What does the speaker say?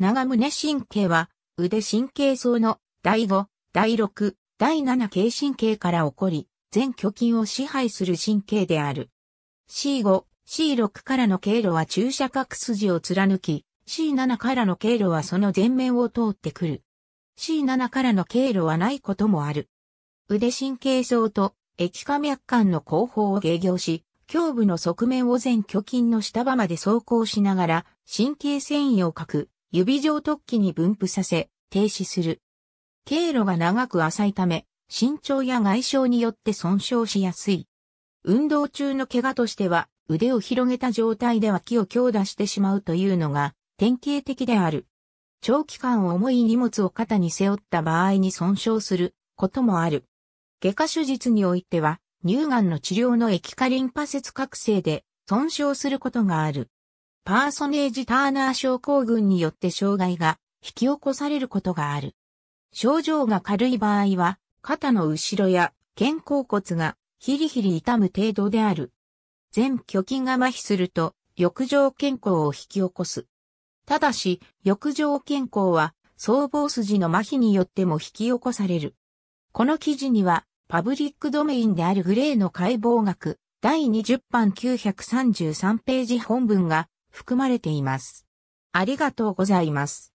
長胸神経は、腕神経層の第5、第6、第7系神経から起こり、全虚筋を支配する神経である。C5、C6 からの経路は注射角筋を貫き、C7 からの経路はその前面を通ってくる。C7 からの経路はないこともある。腕神経層と液化脈管の後方を迎合し、胸部の側面を全虚筋の下場まで走行しながら神経繊維を描く指状突起に分布させ、停止する。経路が長く浅いため、身長や外傷によって損傷しやすい。運動中の怪我としては、腕を広げた状態で脇を強打してしまうというのが典型的である。長期間重い荷物を肩に背負った場合に損傷することもある。外科手術においては、乳がんの治療の液化リンパ節覚醒で損傷することがある。パーソネージ・ターナー症候群によって障害が引き起こされることがある。症状が軽い場合は、肩の後ろや肩甲骨がヒリヒリ痛む程度である。全虚筋が麻痺すると、浴場健康を引き起こす。ただし、浴場健康は、僧帽筋の麻痺によっても引き起こされる。この記事には、パブリックドメインであるグレーの解剖学、第20版933ページ本文が含まれています。ありがとうございます。